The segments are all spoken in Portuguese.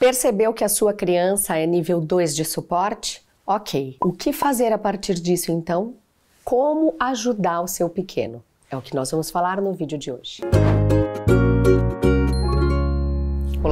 Percebeu que a sua criança é nível 2 de suporte? Ok. O que fazer a partir disso então? Como ajudar o seu pequeno? É o que nós vamos falar no vídeo de hoje. Música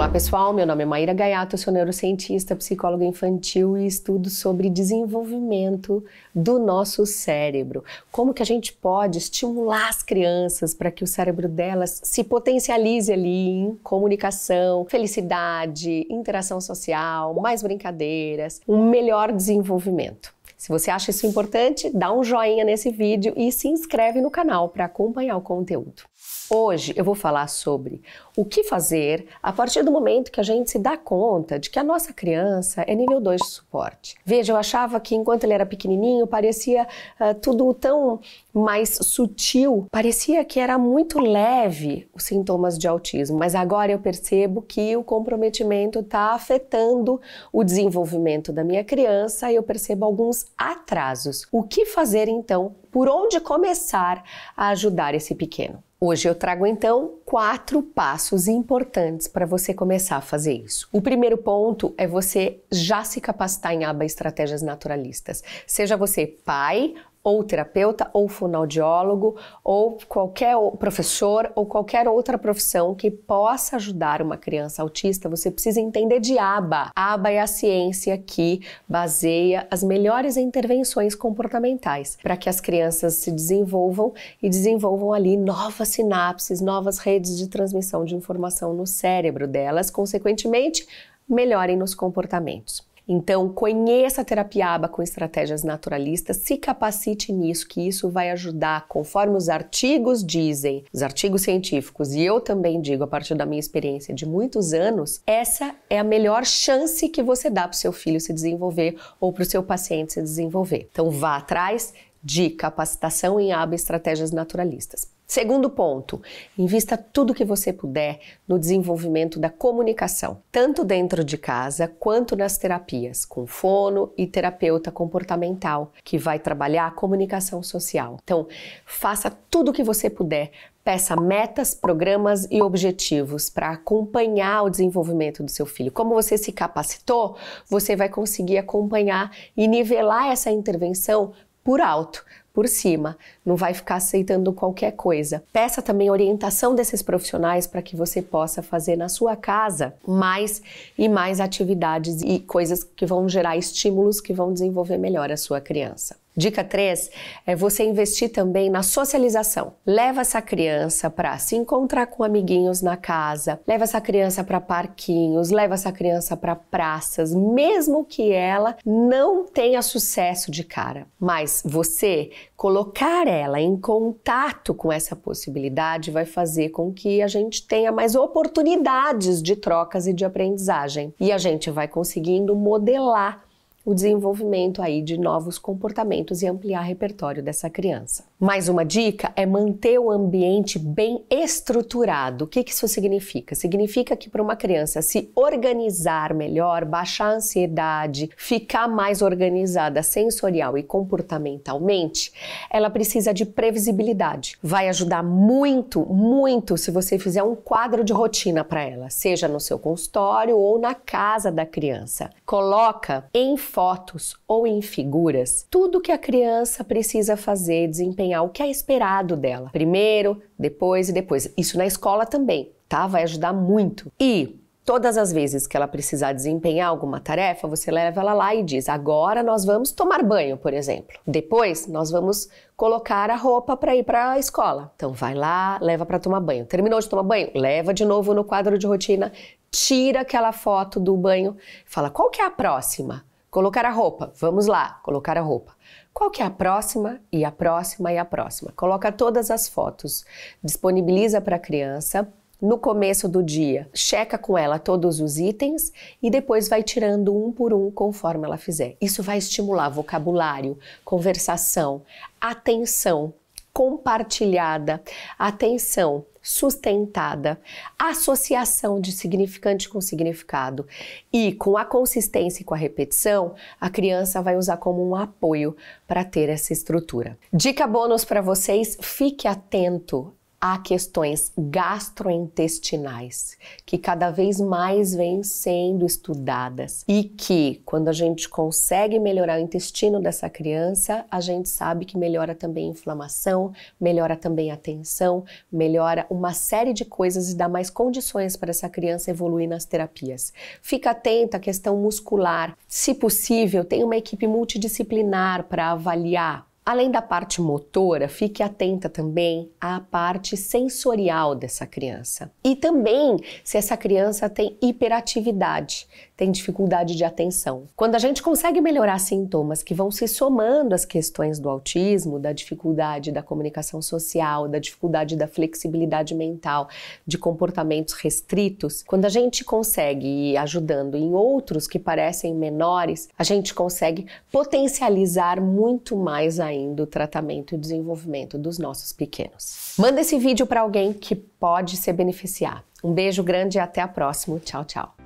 Olá pessoal, meu nome é Maíra Gaiato, sou neurocientista, psicóloga infantil e estudo sobre desenvolvimento do nosso cérebro. Como que a gente pode estimular as crianças para que o cérebro delas se potencialize ali em comunicação, felicidade, interação social, mais brincadeiras, um melhor desenvolvimento. Se você acha isso importante, dá um joinha nesse vídeo e se inscreve no canal para acompanhar o conteúdo. Hoje eu vou falar sobre o que fazer a partir do momento que a gente se dá conta de que a nossa criança é nível 2 de suporte. Veja, eu achava que enquanto ele era pequenininho parecia uh, tudo tão mais sutil, parecia que era muito leve os sintomas de autismo, mas agora eu percebo que o comprometimento está afetando o desenvolvimento da minha criança e eu percebo alguns atrasos. O que fazer então? Por onde começar a ajudar esse pequeno? Hoje eu trago então quatro passos importantes para você começar a fazer isso. O primeiro ponto é você já se capacitar em aba estratégias naturalistas. Seja você pai ou terapeuta, ou fonoaudiólogo, ou qualquer professor, ou qualquer outra profissão que possa ajudar uma criança autista, você precisa entender de ABA. ABA é a ciência que baseia as melhores intervenções comportamentais para que as crianças se desenvolvam e desenvolvam ali novas sinapses, novas redes de transmissão de informação no cérebro delas, consequentemente, melhorem nos comportamentos. Então, conheça a terapia aba com estratégias naturalistas, se capacite nisso, que isso vai ajudar, conforme os artigos dizem, os artigos científicos, e eu também digo a partir da minha experiência de muitos anos, essa é a melhor chance que você dá para o seu filho se desenvolver ou para o seu paciente se desenvolver. Então, vá atrás de capacitação em aba estratégias naturalistas. Segundo ponto, invista tudo que você puder no desenvolvimento da comunicação, tanto dentro de casa quanto nas terapias, com fono e terapeuta comportamental, que vai trabalhar a comunicação social. Então, faça tudo o que você puder peça metas, programas e objetivos para acompanhar o desenvolvimento do seu filho. Como você se capacitou, você vai conseguir acompanhar e nivelar essa intervenção por alto, por cima, não vai ficar aceitando qualquer coisa. Peça também orientação desses profissionais para que você possa fazer na sua casa mais e mais atividades e coisas que vão gerar estímulos que vão desenvolver melhor a sua criança. Dica 3 é você investir também na socialização. Leva essa criança para se encontrar com amiguinhos na casa, leva essa criança para parquinhos, leva essa criança para praças, mesmo que ela não tenha sucesso de cara. Mas você colocar ela em contato com essa possibilidade vai fazer com que a gente tenha mais oportunidades de trocas e de aprendizagem. E a gente vai conseguindo modelar o desenvolvimento aí de novos comportamentos e ampliar o repertório dessa criança. Mais uma dica é manter o ambiente bem estruturado. O que isso significa? Significa que para uma criança se organizar melhor, baixar a ansiedade, ficar mais organizada sensorial e comportamentalmente, ela precisa de previsibilidade. Vai ajudar muito, muito se você fizer um quadro de rotina para ela, seja no seu consultório ou na casa da criança. Coloca em fotos ou em figuras tudo que a criança precisa fazer, desempenhar desempenhar ah, o que é esperado dela. Primeiro, depois e depois. Isso na escola também, tá? Vai ajudar muito. E todas as vezes que ela precisar desempenhar alguma tarefa, você leva ela lá e diz: agora nós vamos tomar banho, por exemplo. Depois nós vamos colocar a roupa para ir para a escola. Então vai lá, leva para tomar banho. Terminou de tomar banho? Leva de novo no quadro de rotina, tira aquela foto do banho, fala: qual que é a próxima? Colocar a roupa, vamos lá, colocar a roupa. Qual que é a próxima e a próxima e a próxima? Coloca todas as fotos, disponibiliza para a criança no começo do dia, checa com ela todos os itens e depois vai tirando um por um conforme ela fizer. Isso vai estimular vocabulário, conversação, atenção compartilhada, atenção sustentada, associação de significante com significado e com a consistência e com a repetição, a criança vai usar como um apoio para ter essa estrutura. Dica bônus para vocês: fique atento há questões gastrointestinais que cada vez mais vêm sendo estudadas e que, quando a gente consegue melhorar o intestino dessa criança, a gente sabe que melhora também a inflamação, melhora também a tensão, melhora uma série de coisas e dá mais condições para essa criança evoluir nas terapias. Fica atento à questão muscular. Se possível, tem uma equipe multidisciplinar para avaliar Além da parte motora, fique atenta também à parte sensorial dessa criança. E também se essa criança tem hiperatividade, tem dificuldade de atenção. Quando a gente consegue melhorar sintomas que vão se somando às questões do autismo, da dificuldade da comunicação social, da dificuldade da flexibilidade mental, de comportamentos restritos, quando a gente consegue ir ajudando em outros que parecem menores, a gente consegue potencializar muito mais ainda do tratamento e desenvolvimento dos nossos pequenos. Manda esse vídeo para alguém que pode se beneficiar. Um beijo grande e até a próxima. Tchau, tchau.